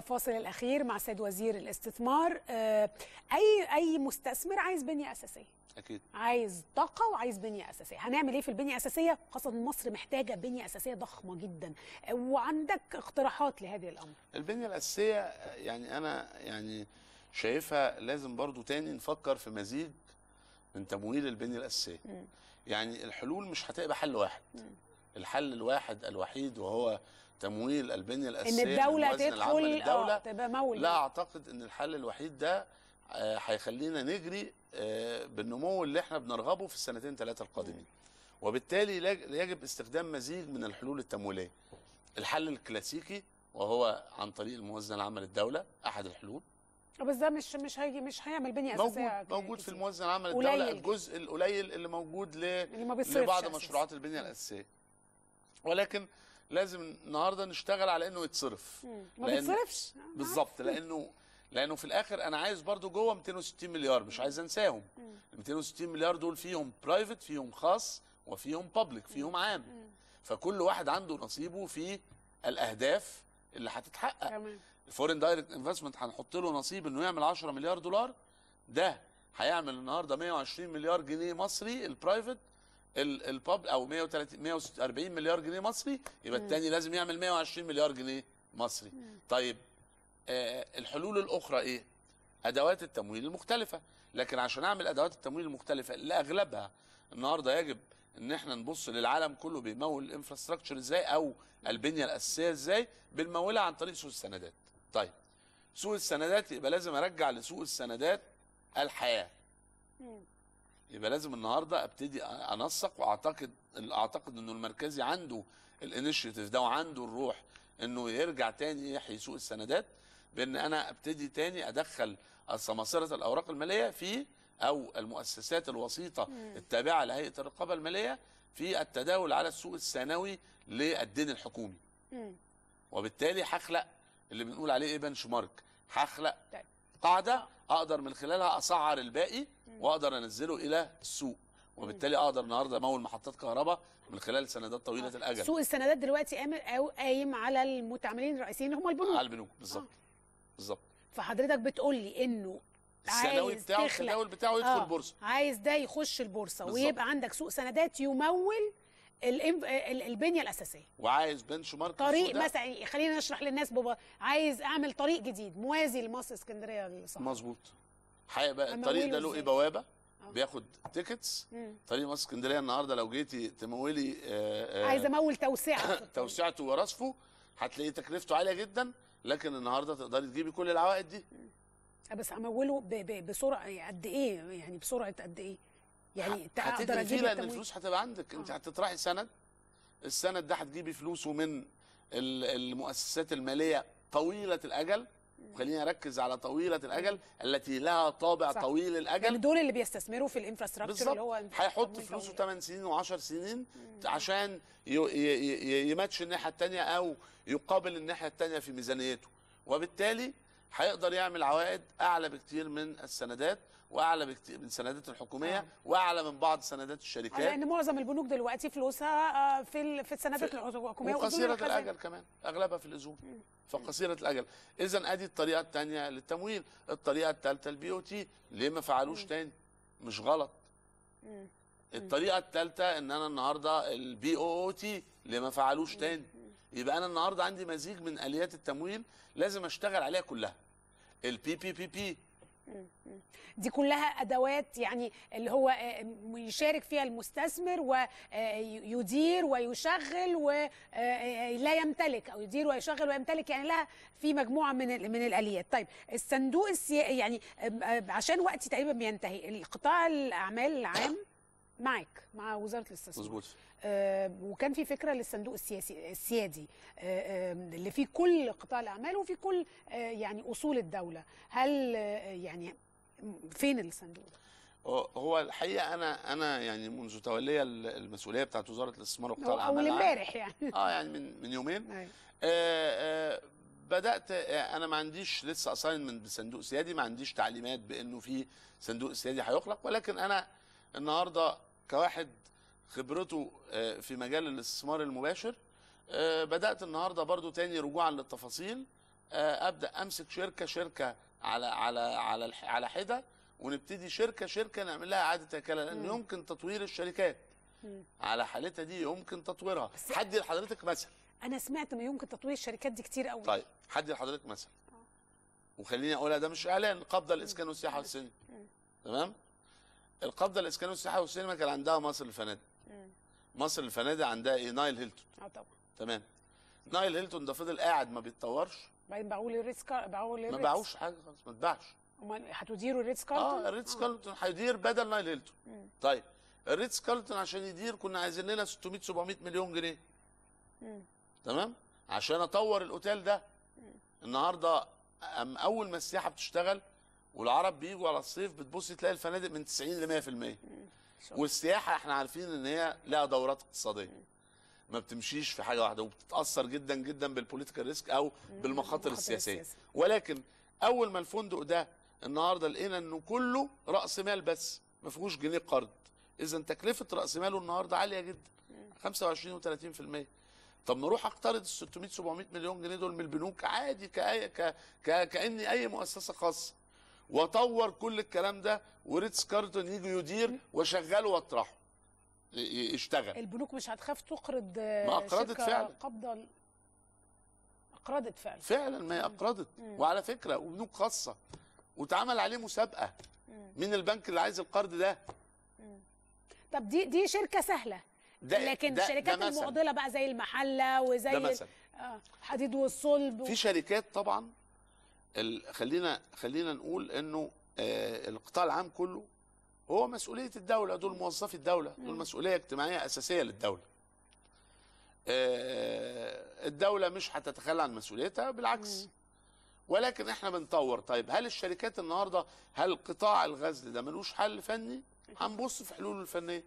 الفاصل الاخير مع السيد وزير الاستثمار آه، اي اي مستثمر عايز بنيه اساسيه اكيد عايز طاقه وعايز بنيه اساسيه هنعمل ايه في البنيه الاساسيه خاصه مصر محتاجه بنيه اساسيه ضخمه جدا وعندك اقتراحات لهذه الامر البنيه الاساسيه يعني انا يعني شايفها لازم برضو تاني نفكر في مزيج من تمويل البنيه الاساسيه يعني الحلول مش هتبقى حل واحد م. الحل الواحد الوحيد وهو تمويل البنيه الاساسيه ان الدوله تدخل الدولة آه، تبقى مول لا اعتقد ان الحل الوحيد ده آه، هيخلينا نجري آه، بالنمو اللي احنا بنرغبه في السنتين ثلاثه القادمين وبالتالي يجب استخدام مزيج من الحلول التمويليه الحل الكلاسيكي وهو عن طريق الموازنه العامه للدوله احد الحلول بس ده مش مش هي مش هيعمل بنيه اساسيه موجود موجود في الموازنه العامه للدوله الجزء القليل اللي موجود ل... اللي ما لبعض مشروعات البنيه الاساسيه ولكن لازم النهارده نشتغل على انه يتصرف ما بيتصرفش بالظبط لانه لانه في الاخر انا عايز برضو جوه 260 مليار مش عايز انساهم ال 260 مليار دول فيهم برايفت فيهم خاص وفيهم بابليك فيهم عام فكل واحد عنده نصيبه في الاهداف اللي هتتحقق الفورين دايركت انفستمنت هنحط له نصيب انه يعمل 10 مليار دولار ده هيعمل النهارده 120 مليار جنيه مصري البرايفت البابل او 130 140 مليار جنيه مصري يبقى الثاني لازم يعمل 120 مليار جنيه مصري مم. طيب آه الحلول الاخرى ايه ادوات التمويل المختلفه لكن عشان اعمل ادوات التمويل المختلفه اللي اغلبها النهارده يجب ان احنا نبص للعالم كله بيمول الانفراستراكشر ازاي او البنيه الاساسيه ازاي بنمولها عن طريق سوق السندات طيب سوق السندات يبقى لازم ارجع لسوق السندات الحياه مم. يبقى لازم النهارده ابتدي انسق واعتقد اعتقد انه المركزي عنده الانيشيتيف ده وعنده الروح انه يرجع تاني يحيي سوق السندات بان انا ابتدي تاني ادخل سماسره الاوراق الماليه في او المؤسسات الوسيطه التابعه لهيئه الرقابه الماليه في التداول على السوق الثانوي للدين الحكومي. مم. وبالتالي هخلق اللي بنقول عليه ايه بنش مارك هخلق طيب. قاعده اقدر من خلالها اسعر الباقي واقدر انزله الى السوق وبالتالي اقدر النهارده امول محطات كهرباء من خلال سندات طويله آه. الاجل سوق السندات دلوقتي قامر او قايم على المتعاملين الرئيسيين هم البنوك على البنوك بالظبط آه. بالظبط فحضرتك بتقول لي انه السنوي بتاعه التداول بتاعه يدخل آه. بورصه عايز ده يخش البورصه بالزبط. ويبقى عندك سوق سندات يمول البنيه الاساسيه وعايز بنش مارك طريق مثلا خلينا نشرح للناس بابا عايز اعمل طريق جديد موازي لمصر اسكندريه صح مظبوط هيبقى الطريق ده له ايه بوابه آه. بياخد تيكتس طريق مصر اسكندريه النهارده لو جيتي تمولي آآ آه، آه، عايز امول توسعته توسعته ورصفه هتلاقي تكلفته عاليه جدا لكن النهارده تقدري تجيبي كل العوائد دي بس اموله بسرعه يعني قد ايه يعني بسرعه قد ايه يعني تقدر اجيب لان الفلوس هتبقى عندك انت آه. هتطرحي سند السند ده هتجيبي فلوسه من المؤسسات الماليه طويله الاجل وخليني اركز على طويله الاجل التي لها طابع صح. طويل الاجل يعني دول اللي بيستثمروا في الانفراستراكشر اللي هو هيحط فلوسه 8 سنين و10 سنين مم. عشان يماتش الناحيه الثانيه او يقابل الناحيه الثانيه في ميزانيته وبالتالي هيقدر يعمل عوائد اعلى بكتير من السندات واعلى من سندات الحكوميه واعلى من بعض سندات الشركات لان معظم البنوك دلوقتي فلوسها آه، في في السندات الحكوميه وقصيره الاجل كمان اغلبها في الاذون فقصيره الاجل اذا ادي الطريقه الثانيه للتمويل الطريقه الثالثه البي او تي ليه ما فعلوش تاني مش غلط الطريقه الثالثه ان انا النهارده البي او او تي ليه ما فعلوش تاني يبقى انا النهارده عندي مزيج من اليات التمويل لازم اشتغل عليها كلها البي بي بي بي دي كلها ادوات يعني اللي هو آه، آه، يشارك فيها المستثمر ويدير آه، ويشغل ولا يمتلك او يدير ويشغل ويمتلك يعني لها في مجموعه من من الاليات طيب الصندوق السيا يعني عشان وقتي تقريبا بينتهي القطاع الاعمال العام معاك مع وزاره الاستثمار مظبوط آه وكان في فكره للصندوق السياسي السيادي آه, آه، اللي فيه كل قطاع الاعمال وفي كل آه يعني اصول الدوله هل آه يعني فين الصندوق ده؟ هو الحقيقه انا انا يعني منذ تولي المسؤوليه بتاعت وزاره الاستثمار وقطاع الاعمال اول امبارح يعني اه يعني من من يومين أيوة. آه آه بدات آه، انا ما عنديش لسه اساينمنت بصندوق سيادي ما عنديش تعليمات بانه في صندوق سيادي هيخلق ولكن انا النهارده كواحد خبرته آه، في مجال الاستثمار المباشر آه، بدات النهارده برضو تاني رجوعا للتفاصيل آه، ابدا امسك شركه شركه على على على على حده ونبتدي شركه شركه نعمل لها اعاده هيكله لان يمكن تطوير الشركات على حالتها دي يمكن تطويرها حد لحضرتك مثل انا سمعت انه يمكن تطوير الشركات دي كتير قوي طيب حد لحضرتك مثل وخليني اقولها ده مش اعلان قبضه الاسكان والسياحه والسن تمام القبضه الاسكانيه والسياحه والسينما كان عندها مصر الفنادق مصر الفنادق عندها ايه نايل هيلتون اه طبعا تمام نايل هيلتون ده فضل قاعد ما بيتطورش بعدين باعوه للريتس باعوه للريتس ما باعوش حاجه خالص ما اتباعش امال هتديروا الريتس كارلتون اه الريتس اه. كارلتون هيدير بدل نايل هيلتون مم. طيب الريتس كارلتون عشان يدير كنا عايزين لنا 600 700 مليون جنيه مم. تمام عشان اطور الاوتيل ده مم. النهارده اول ما السياحه بتشتغل والعرب بييجوا على الصيف بتبص تلاقي الفنادق من 90 ل 100% والسياحه احنا عارفين ان هي لها دورات اقتصاديه ما بتمشيش في حاجه واحده وبتتاثر جدا جدا بالبوليتيكال ريسك او بالمخاطر السياسيه ولكن اول ما الفندق ده النهارده لقينا انه كله راس مال بس ما فيهوش جنيه قرض اذا تكلفه راس ماله النهارده عاليه جدا 25 و30% طب نروح اقترض ال 600 700 مليون جنيه دول من البنوك عادي كأي ك... ك... كاني اي مؤسسه خاصه وطور كل الكلام ده وريتس كارلتون يجي يدير وشغله واطرحه يشتغل البنوك مش هتخاف تقرض ما اقرضت فعلا قبضا اقرضت فعلا فعلا ما هي اقرضت وعلى فكره وبنوك خاصه واتعمل عليه مسابقه من البنك اللي عايز القرض ده طب دي دي شركه سهله ده لكن ده الشركات ده المعضله بقى زي المحله وزي ده مثلا. آه حديد والصلب و... في شركات طبعا خلينا خلينا نقول انه آه، القطاع العام كله هو مسؤوليه الدوله دول موظفي الدوله دول مسؤوليه اجتماعيه اساسيه للدوله آه، الدوله مش هتتخلى عن مسؤوليتها بالعكس ولكن احنا بنطور طيب هل الشركات النهارده هل قطاع الغزل ده ملوش حل فني هنبص في حلوله الفنيه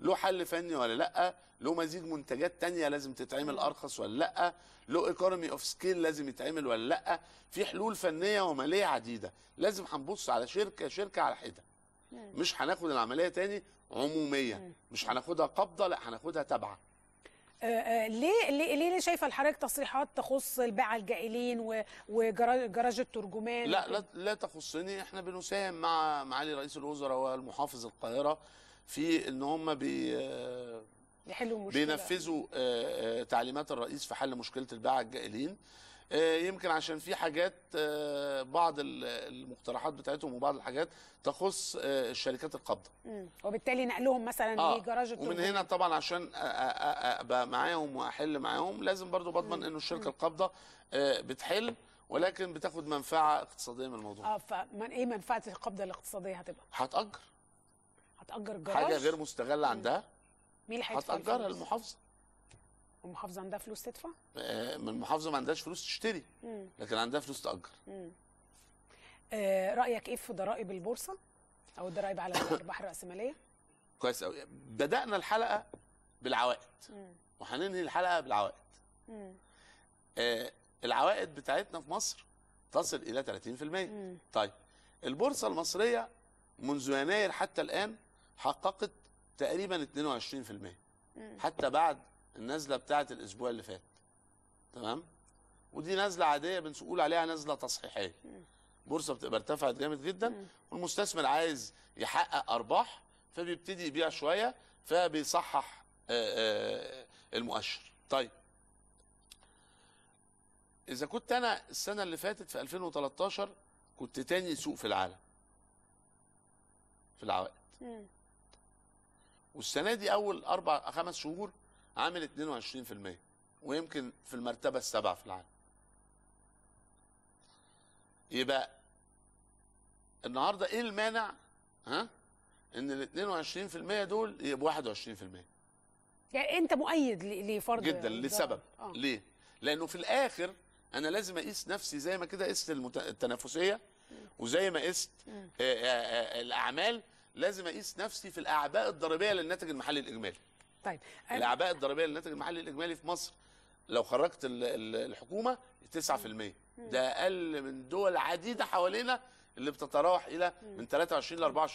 له حل فني ولا لا له مزيج منتجات تانية لازم تتعمل ارخص ولا لا له ايكونومي اوف سكيل لازم يتعمل ولا لا في حلول فنيه وماليه عديده لازم هنبص على شركه شركه على حده مش هناخد العمليه تاني عموميه مش هناخدها قبضه لا هناخدها تابعه آه، آه، ليه ليه ليه شايفه لحضرتك تصريحات تخص الباعة الجائلين وجراج الترجمان لا لا لا تخصني احنا بنساهم مع معالي رئيس الوزراء والمحافظ القاهره في ان هم بي آه، يحلوا مشكله بينفذوا آه، آه، تعليمات الرئيس في حل مشكله الباعه الجائلين يمكن عشان في حاجات بعض المقترحات بتاعتهم وبعض الحاجات تخص الشركات القابضه وبالتالي نقلهم مثلا آه. لجراج ومن هنا طبعا عشان ابقى معاهم واحل معاهم لازم برضو بضمن انه الشركه القابضه بتحل ولكن بتاخد منفعه اقتصاديه من الموضوع اه فمن ايه منفعه القبضه الاقتصاديه هتبقى هتاجر هتأجر الجراج حاجة غير مستغلة عندها مين اللي هتأجرها المحافظة المحافظة عندها فلوس تدفع؟ آه، من المحافظة ما عندهاش فلوس تشتري مم. لكن عندها فلوس تأجر آه رأيك إيه في ضرائب البورصة أو الضرائب على الأرباح الرأسمالية؟ كويس قوي بدأنا الحلقة بالعوائد وهننهي الحلقة بالعوائد آه العوائد بتاعتنا في مصر تصل إلى 30% مم. طيب البورصة المصرية منذ يناير حتى الآن حققت تقريبا 22% حتى بعد النزله بتاعه الاسبوع اللي فات تمام ودي نزله عاديه بنقول عليها نزله تصحيحيه بورصه بتبقى ارتفعت جامد جدا والمستثمر عايز يحقق ارباح فبيبتدي يبيع شويه فبيصحح آه، آه، المؤشر طيب اذا كنت انا السنه اللي فاتت في 2013 كنت تاني سوق في العالم في العوائد والسنه دي اول اربع خمس شهور عامل 22% ويمكن في المرتبه السابعه في العالم. يبقى النهارده ايه المانع ها ان ال 22% دول يبقوا 21%. يعني انت مؤيد لفرض جدا يعني لسبب آه. ليه؟ لانه في الاخر انا لازم اقيس نفسي زي ما كده قست التنافسيه وزي ما قست الاعمال لازم اقيس نفسي في الاعباء الضريبيه للناتج المحلي الاجمالي طيب الاعباء الضريبيه للناتج المحلي الاجمالي في مصر لو خرجت الحكومه 9% ده اقل من دول عديده حوالينا اللي بتتراوح الى من 23 ل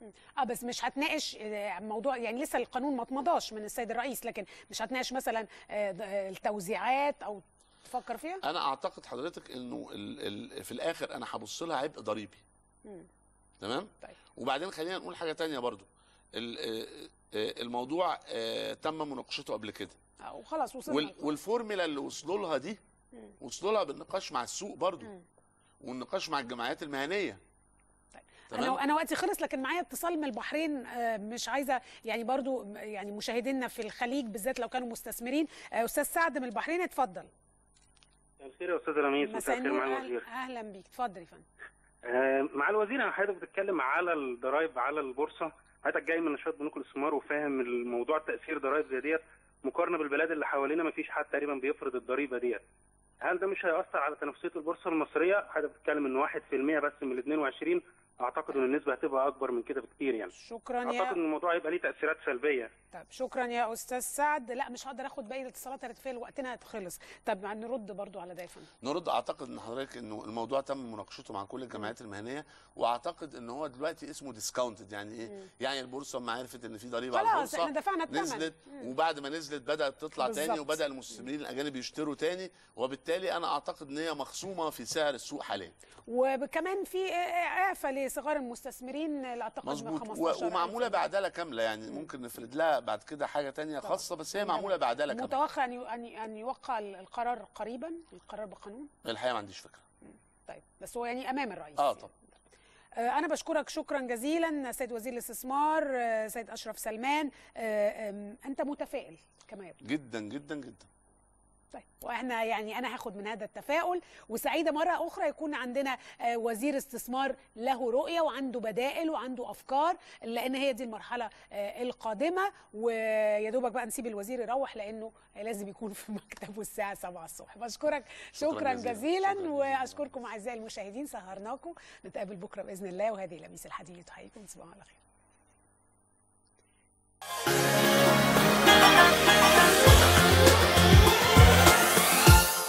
24% اه بس مش هتناقش آه، موضوع يعني لسه القانون ما اتمضاش من السيد الرئيس لكن مش هتناقش مثلا آه، آه، التوزيعات او تفكر فيها انا اعتقد حضرتك انه في الاخر انا هبص لها عبء ضريبي تمام طيب. وبعدين خلينا نقول حاجه تانية برضو آه، آه، الموضوع آه، تم مناقشته قبل كده وخلاص وصلنا والفورميلا اللي وصلوا لها دي وصلوا لها بالنقاش مع السوق برضو والنقاش مع الجمعيات المهنيه طيب. تمام. انا انا وقتي خلص لكن معايا اتصال من البحرين مش عايزه يعني برضو يعني مشاهدينا في الخليج بالذات لو كانوا مستثمرين استاذ سعد من البحرين اتفضل مساء الخير يا استاذ رميس مساء الخير معايا اهلا بيك اتفضل يا فندم آه، مع الوزير انا حضرتك بتتكلم على الضرايب على البورصه حضرتك جاي من نشاط بنوك الاستثمار وفاهم الموضوع تاثير ضرايب زي ديت مقارنه بالبلاد اللي حوالينا ما فيش حد تقريبا بيفرض الضريبه ديت هل ده مش هيأثر على تنافسيه البورصه المصريه؟ حضرتك بتتكلم ان 1% بس من ال 22 اعتقد ان النسبه هتبقى اكبر من كده بكتير يعني شكرا أعتقد يا اعتقد ان الموضوع هيبقى ليه تاثيرات سلبيه طب شكرا يا استاذ سعد لا مش هقدر اخد باقي الاتصالات يا ريت وقتنا هتخلص طب نرد برضو على ده يا نرد اعتقد ان حضرتك انه الموضوع تم مناقشته مع كل الجمعيات المهنيه واعتقد ان هو دلوقتي اسمه ديسكاونتد يعني ايه يعني البورصه ما عرفت ان في ضريبه على البورصه خلاص احنا دفعنا الثمن نزلت مم. وبعد ما نزلت بدات تطلع بالزبط. تاني وبدا المستثمرين الاجانب يشتروا تاني وبالتالي انا اعتقد ان هي مخصومه في سعر السوق حاليا وكمان في اعفه صغار المستثمرين لا اعتقد من 15 ومعموله بعداله كامله يعني ممكن نفرد لها بعد كده حاجه تانية طبعا. خاصه بس هي يعني معموله بعداله كامله متوقع ان ان ان يوقع القرار قريبا القرار بقانون الحقيقه ما عنديش فكره طيب بس هو يعني امام الرئيس اه طبعا آه، أنا بشكرك شكرا جزيلا سيد وزير الاستثمار آه، سيد أشرف سلمان آه، أنت متفائل كما يبدو جدا جدا جدا طيب واحنا يعني انا هاخد من هذا التفاؤل وسعيده مره اخرى يكون عندنا آه، وزير استثمار له رؤيه وعنده بدائل وعنده افكار لان هي دي المرحله آه، القادمه ويا دوبك بقى نسيب الوزير يروح لانه لازم يكون في مكتبه الساعه 7 الصبح بشكرك شكرا, شكرا جزيلا, جزيلا شكرا واشكركم اعزائي المشاهدين سهرناكم نتقابل بكره باذن الله وهذه لميس الحديد تحييكم على خير